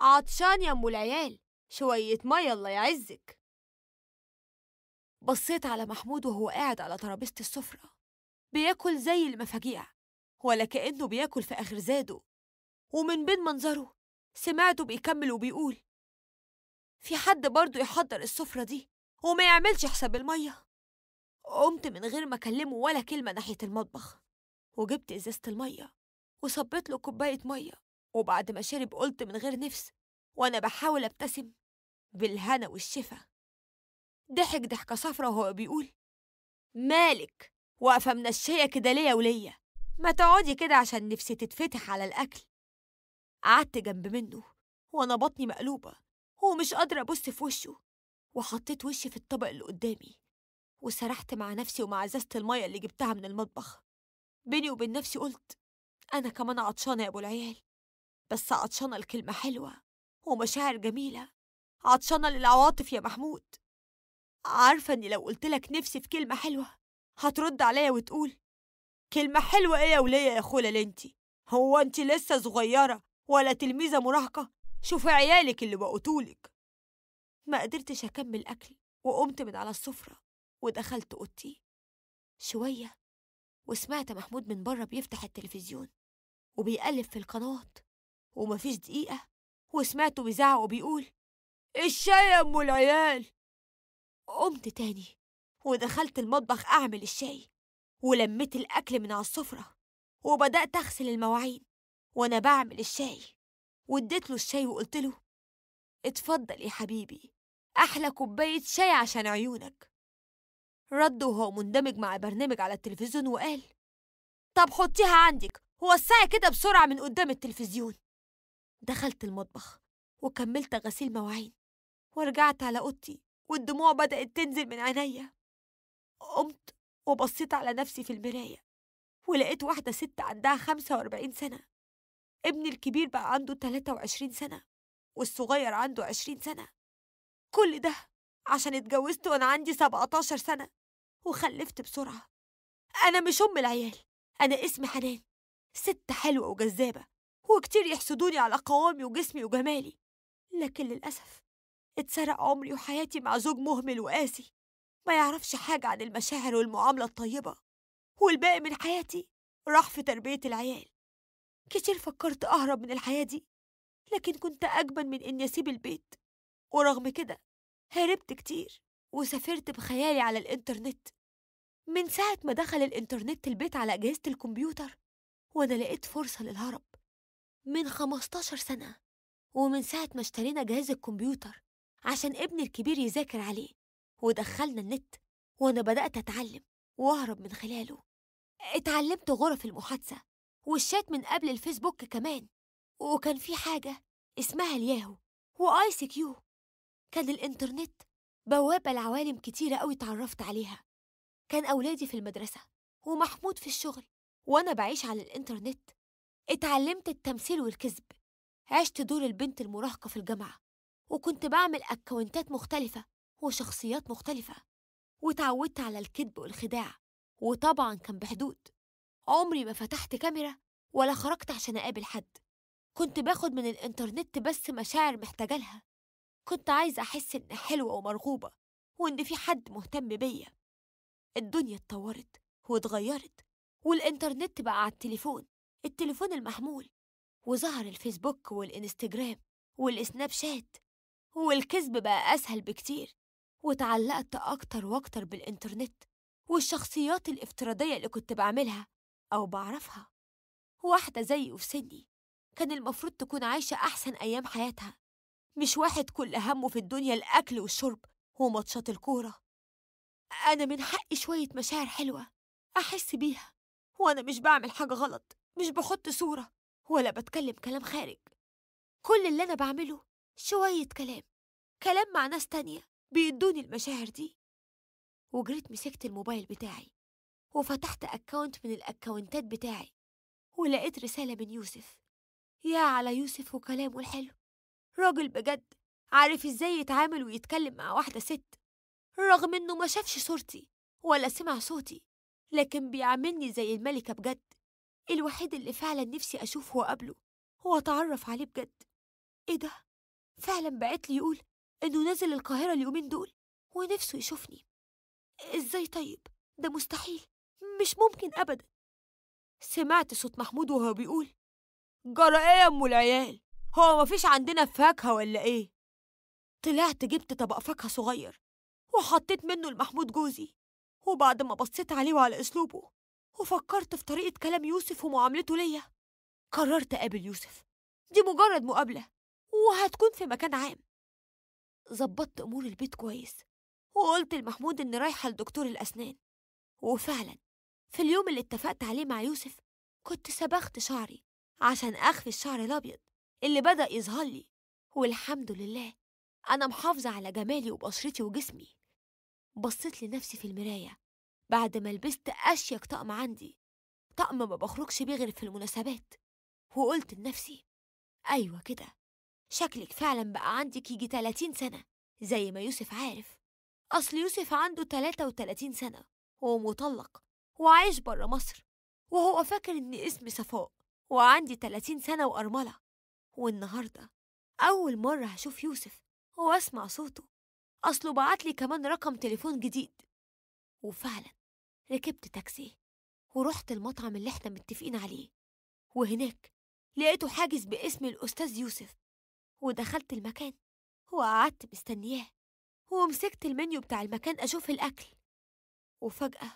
عطشان يا ام العيال شوية مية الله يعزك بصيت على محمود وهو قاعد على ترابيزة السفرة بياكل زي المفاجيع ولا كأنه بياكل في آخر زاده ومن بين منظره سمعته بيكمل وبيقول في حد برضه يحضر السفرة دي وما يعملش حساب المية قمت من غير ما أكلمه ولا كلمة ناحية المطبخ وجبت إزازة المية وصبيت له كوباية مية وبعد ما شرب قلت من غير نفس وأنا بحاول أبتسم بالهنا والشفا ضحك ضحكة صفرة وهو بيقول مالك واقفة منشية كده ليا وليا ما تقعدي كده عشان نفسي تتفتح على الأكل قعدت جنب منه وأنا بطني مقلوبة ومش قادرة أبص في وشه وحطيت وشي في الطبق اللي قدامي وسرحت مع نفسي ومع ازازة المية اللي جبتها من المطبخ بيني وبين نفسي قلت أنا كمان عطشانة يا أبو العيال بس عطشانة لكلمة حلوة ومشاعر جميلة عطشانة للعواطف يا محمود عارفة إني لو قلتلك نفسي في كلمة حلوة هترد عليا وتقول كلمة حلوة إيه يا ولية يا خولة لنتي هو أنت لسه صغيرة ولا تلميذة مراهقة شوفي عيالك اللي بقوتولك ما قدرتش أكمل أكل وقمت من على السفرة ودخلت أوضتي شوية وسمعت محمود من بره بيفتح التلفزيون وبيقلب في القنوات ومفيش دقيقة وسمعته بيزعق وبيقول الشاي يا أم العيال قمت تاني ودخلت المطبخ أعمل الشاي ولميت الأكل من على السفرة وبدأت أغسل المواعين وأنا بعمل الشاي واديت له الشاي وقلت له اتفضل يا حبيبي أحلى كوباية شاي عشان عيونك رد وهو مندمج مع برنامج على التلفزيون وقال طب حطيها عندك ووسعي كده بسرعة من قدام التلفزيون دخلت المطبخ وكملت غسيل مواعين ورجعت على أوضتي والدموع بدأت تنزل من عينيا قمت وبصيت على نفسي في المراية ولقيت واحدة ست عندها خمسه واربعين سنة ابني الكبير بقى عنده تلاته وعشرين سنة والصغير عنده عشرين سنة كل ده عشان اتجوزت وأنا عندي سبعتاشر سنة وخلفت بسرعة أنا مش أم العيال أنا اسمي حنان ست حلوة وجذابة وكتير يحسدوني على قوامي وجسمي وجمالي لكن للأسف اتسرق عمري وحياتي مع زوج مهمل وقاسي ما يعرفش حاجة عن المشاعر والمعاملة الطيبة والباقي من حياتي راح في تربية العيال كتير فكرت أهرب من الحياة دي لكن كنت أجبن من إني أسيب البيت ورغم كده هربت كتير وسافرت بخيالي على الإنترنت من ساعة ما دخل الإنترنت البيت على أجهزة الكمبيوتر وأنا لقيت فرصة للهرب من 15 سنة ومن ساعة ما اشترينا جهاز الكمبيوتر عشان ابني الكبير يذاكر عليه ودخلنا النت وأنا بدأت أتعلم وأهرب من خلاله اتعلمت غرف المحادثة والشات من قبل الفيسبوك كمان وكان في حاجة اسمها الياهو وآي سي كيو كان الإنترنت بوابة لعوالم كتيرة أوي اتعرفت عليها كان أولادي في المدرسة ومحمود في الشغل وأنا بعيش على الإنترنت اتعلمت التمثيل والكذب عشت دور البنت المراهقة في الجامعة وكنت بعمل أكونتات مختلفة وشخصيات مختلفة واتعودت على الكذب والخداع وطبعا كان بحدود عمري ما فتحت كاميرا ولا خرجت عشان أقابل حد كنت باخد من الإنترنت بس مشاعر محتاجة لها كنت عايزة أحس إن حلوة ومرغوبة وإن في حد مهتم بيا الدنيا اتطورت واتغيرت والإنترنت بقى على التليفون التليفون المحمول وظهر الفيسبوك والإنستجرام والسناب شات والكذب بقى أسهل بكتير وتعلقت أكتر وأكتر بالإنترنت والشخصيات الافتراضية اللي كنت بعملها أو بعرفها واحدة زيي وفي سني كان المفروض تكون عايشة أحسن أيام حياتها مش واحد كل همه في الدنيا الأكل والشرب وماتشات الكورة أنا من حقي شوية مشاعر حلوة أحس بيها وأنا مش بعمل حاجة غلط مش بحط صورة ولا بتكلم كلام خارج كل اللي أنا بعمله شوية كلام كلام مع ناس تانية بيدوني المشاعر دي وجريت مسكت الموبايل بتاعي وفتحت أكاونت من الأكاونتات بتاعي ولقيت رسالة من يوسف يا على يوسف وكلامه الحلو راجل بجد عارف ازاي يتعامل ويتكلم مع واحدة ست رغم انه ما شافش صورتي ولا سمع صوتي لكن بيعاملني زي الملكة بجد الوحيد اللي فعلا نفسي أشوفه وأقابله وأتعرف عليه بجد إيه ده؟ فعلا بعت لي يقول إنه نازل القاهرة اليومين دول ونفسه يشوفني إزاي طيب؟ ده مستحيل مش ممكن أبدا سمعت صوت محمود وهو بيقول جرى إيه يا أم العيال؟ هو مفيش عندنا فاكهة ولا إيه؟ طلعت جبت طبق فاكهة صغير وحطيت منه لمحمود جوزي وبعد ما بصيت عليه وعلى أسلوبه وفكرت في طريقة كلام يوسف ومعاملته ليا قررت أقابل يوسف دي مجرد مقابلة وهتكون في مكان عام ظبطت أمور البيت كويس وقلت لمحمود إني رايحة لدكتور الأسنان وفعلا في اليوم اللي اتفقت عليه مع يوسف كنت سبخت شعري عشان أخفي الشعر الأبيض اللي بدأ يظهر لي والحمد لله أنا محافظة على جمالي وبشرتي وجسمي بصيت لنفسي في المراية بعد ما لبست أشيك طقم عندي طقم ما بخرجش بيه غير في المناسبات وقلت لنفسي أيوة كده شكلك فعلا بقى عندك يجي 30 سنة زي ما يوسف عارف أصل يوسف عنده 33 سنة ومطلق وعايش برا مصر وهو فاكر إن اسمي صفاء وعندي 30 سنة وأرملة والنهاردة أول مرة هشوف يوسف وأسمع صوته أصله بعتلي كمان رقم تليفون جديد وفعلا ركبت تاكسي ورحت المطعم اللي احنا متفقين عليه وهناك لقيته حاجز باسم الأستاذ يوسف ودخلت المكان وقعدت مستنياه ومسكت المنيو بتاع المكان أشوف الأكل وفجأة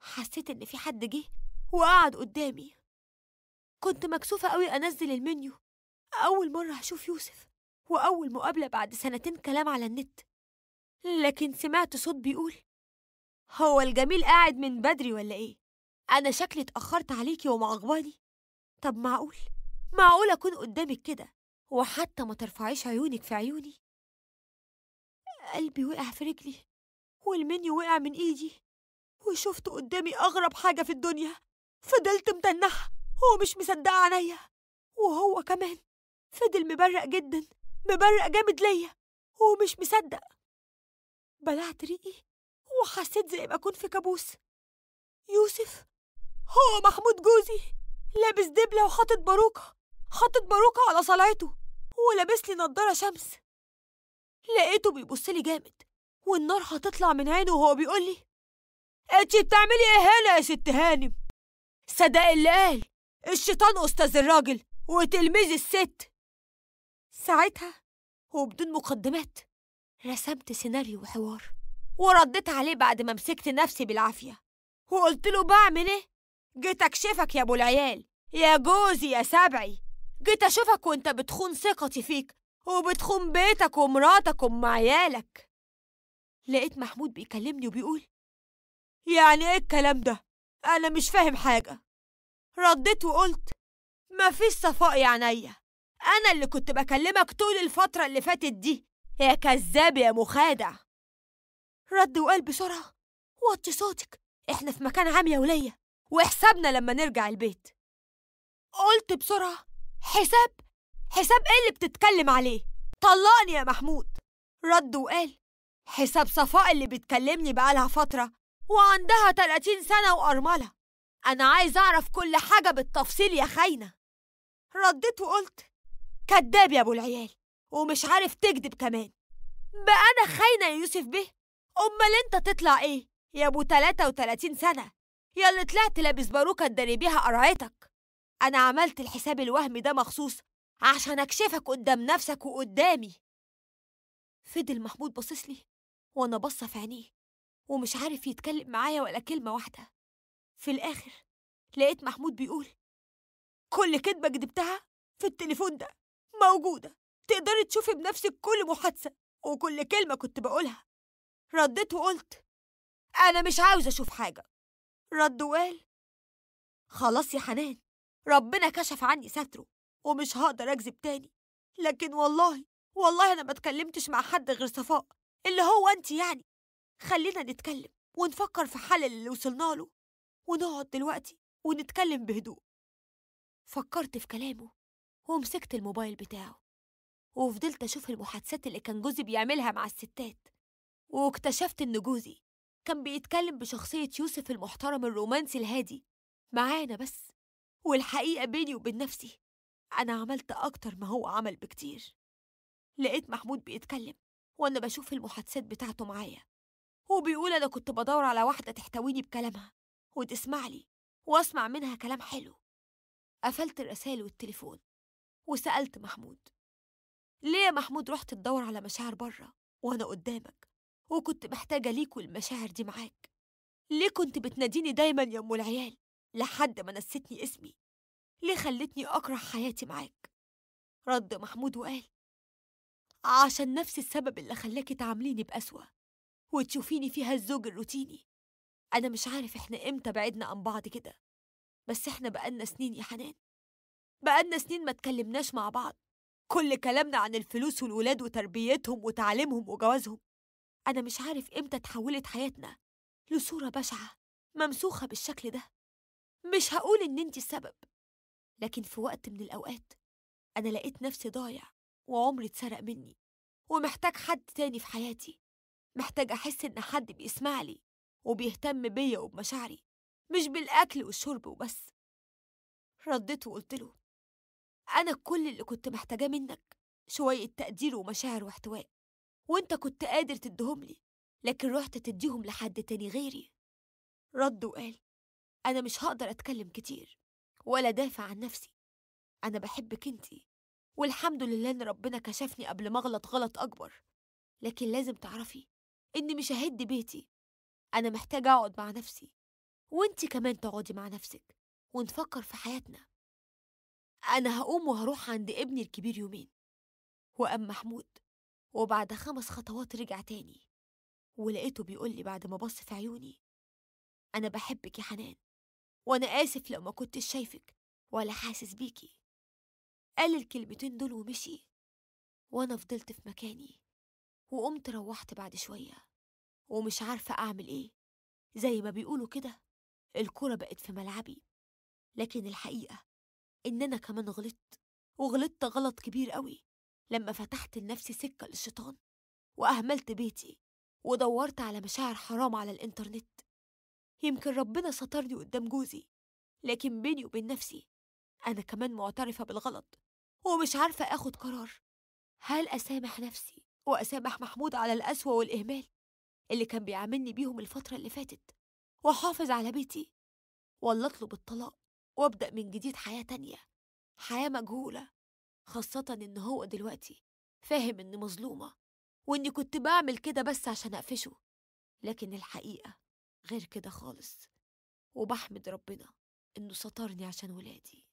حسيت إن في حد جه وقعد قدامي كنت مكسوفة قوي أنزل المنيو أول مرة هشوف يوسف وأول مقابلة بعد سنتين كلام على النت لكن سمعت صوت بيقول هو الجميل قاعد من بدري ولا ايه انا شكلي اتاخرت عليكي ومعجباني طب معقول معقول اكون قدامك كده وحتى ما ترفعيش عيونك في عيوني قلبي وقع في رجلي والمنيو وقع من ايدي وشفت قدامي اغرب حاجه في الدنيا فضلت متنحه ومش مصدقه عليا وهو كمان فضل مبرق جدا مبرق جامد ليا ومش مصدق بلعت ريقي وحسيت زي ما أكون في كابوس يوسف هو محمود جوزي لابس دبلة وحاطط باروكة حاطط باروكة على صلعته ولابس لي نضارة شمس لقيته بيبص لي جامد والنار هتطلع من عينه وهو بيقول لي انت بتعملي ايه هنا يا ست هانم صدق اللي قال الشيطان استاذ الراجل وتلميذ الست ساعتها وبدون مقدمات رسمت سيناريو وحوار ورديت عليه بعد ما مسكت نفسي بالعافية وقلت له بعمل إيه؟ جيت أكشفك يا أبو العيال يا جوزي يا سبعي جيت أشوفك وأنت بتخون ثقتي فيك وبتخون بيتك ومراتك وأم عيالك لقيت محمود بيكلمني وبيقول يعني إيه الكلام ده؟ أنا مش فاهم حاجة رديت وقلت مفيش صفاء يا عينيا أنا اللي كنت بكلمك طول الفترة اللي فاتت دي يا كذاب يا مخادع رد وقال بسرعة وطي صوتك إحنا في مكان عام يا ولية وحسابنا لما نرجع البيت قلت بسرعة حساب حساب إيه اللي بتتكلم عليه طلقني يا محمود رد وقال حساب صفاء اللي بتكلمني بقالها فترة وعندها 30 سنة وأرملة أنا عايز أعرف كل حاجة بالتفصيل يا خاينة رديت وقلت كداب يا أبو العيال ومش عارف تكذب كمان بقى أنا خاينة يا يوسف بيه أمال أنت تطلع إيه؟ يا أبو 33 سنة يا اللي طلعت لابس باروكة تداري بيها قرعتك أنا عملت الحساب الوهمي ده مخصوص عشان أكشفك قدام نفسك وقدامي فضل محمود باصص لي وأنا باصة في عينيه ومش عارف يتكلم معايا ولا كلمة واحدة في الآخر لقيت محمود بيقول كل كدبة كدبتها في التليفون ده موجودة تقدري تشوفي بنفسك كل محادثة وكل كلمة كنت بقولها رديت وقلت أنا مش عاوز أشوف حاجة رد وقال خلاص يا حنان ربنا كشف عني ستره ومش هقدر أكذب تاني لكن والله والله أنا ما اتكلمتش مع حد غير صفاء اللي هو أنت يعني خلينا نتكلم ونفكر في حل اللي وصلنا له ونقعد دلوقتي ونتكلم بهدوء فكرت في كلامه ومسكت الموبايل بتاعه وفضلت أشوف المحادثات اللي كان جوزي بيعملها مع الستات واكتشفت إن جوزي كان بيتكلم بشخصية يوسف المحترم الرومانسي الهادي معانا بس والحقيقة بيني وبين نفسي أنا عملت أكتر ما هو عمل بكتير لقيت محمود بيتكلم وأنا بشوف المحادثات بتاعته معايا وبيقول أنا كنت بدور على واحدة تحتويني بكلامها وتسمع لي وأسمع منها كلام حلو قفلت الرسائل والتليفون وسألت محمود ليه يا محمود رحت تدور على مشاعر بره وأنا قدامك وكنت محتاجة ليك والمشاعر دي معاك ليه كنت بتناديني دايما يا أم العيال لحد ما نسيتني اسمي ليه خلتني أكره حياتي معاك رد محمود وقال عشان نفس السبب اللي خلاكي تعامليني بأسوأ وتشوفيني فيها الزوج الروتيني أنا مش عارف إحنا إمتى بعدنا عن بعض كده بس إحنا بقالنا سنين يا حنان بقالنا سنين ما تكلمناش مع بعض كل كلامنا عن الفلوس والولاد وتربيتهم وتعليمهم وجوازهم أنا مش عارف إمتى تحولت حياتنا لصورة بشعة ممسوخة بالشكل ده مش هقول إن أنت السبب لكن في وقت من الأوقات أنا لقيت نفسي ضايع وعمري اتسرق مني ومحتاج حد تاني في حياتي محتاج أحس إن حد بيسمع لي وبيهتم بيا وبمشاعري مش بالأكل والشرب وبس رديت وقلت له أنا كل اللي كنت محتاجاه منك شوية تقدير ومشاعر واحتواء وانت كنت قادر تديهم لي لكن رحت تديهم لحد تاني غيري رد وقال أنا مش هقدر أتكلم كتير ولا دافع عن نفسي أنا بحبك انتي والحمد لله إن ربنا كشفني قبل ما أغلط غلط أكبر لكن لازم تعرفي إني مش ههد بيتي أنا محتاجة أقعد مع نفسي وانتي كمان تقعدي مع نفسك ونفكر في حياتنا أنا هقوم وهروح عند ابني الكبير يومين وقام محمود وبعد خمس خطوات رجع تاني ولقيته بيقول لي بعد ما بص في عيوني أنا بحبك يا حنان وأنا آسف لو ما كنتش شايفك ولا حاسس بيكي قال الكلمتين دول ومشي وأنا فضلت في مكاني وقمت روحت بعد شوية ومش عارفة أعمل إيه زي ما بيقولوا كده الكرة بقت في ملعبي لكن الحقيقة إن أنا كمان غلطت وغلطت غلط كبير قوي لما فتحت لنفسي سكة للشيطان وأهملت بيتي ودورت على مشاعر حرام على الإنترنت يمكن ربنا سترني قدام جوزي لكن بيني وبين نفسي أنا كمان معترفة بالغلط ومش عارفة آخد قرار هل أسامح نفسي وأسامح محمود على القسوة والإهمال اللي كان بيعاملني بيهم الفترة اللي فاتت وأحافظ على بيتي ولا أطلب الطلاق وأبدأ من جديد حياة تانية حياة مجهولة خاصة إن هو دلوقتي فاهم إني مظلومة وإني كنت بعمل كده بس عشان أقفشه لكن الحقيقة غير كده خالص وبحمد ربنا إنه سترني عشان ولادي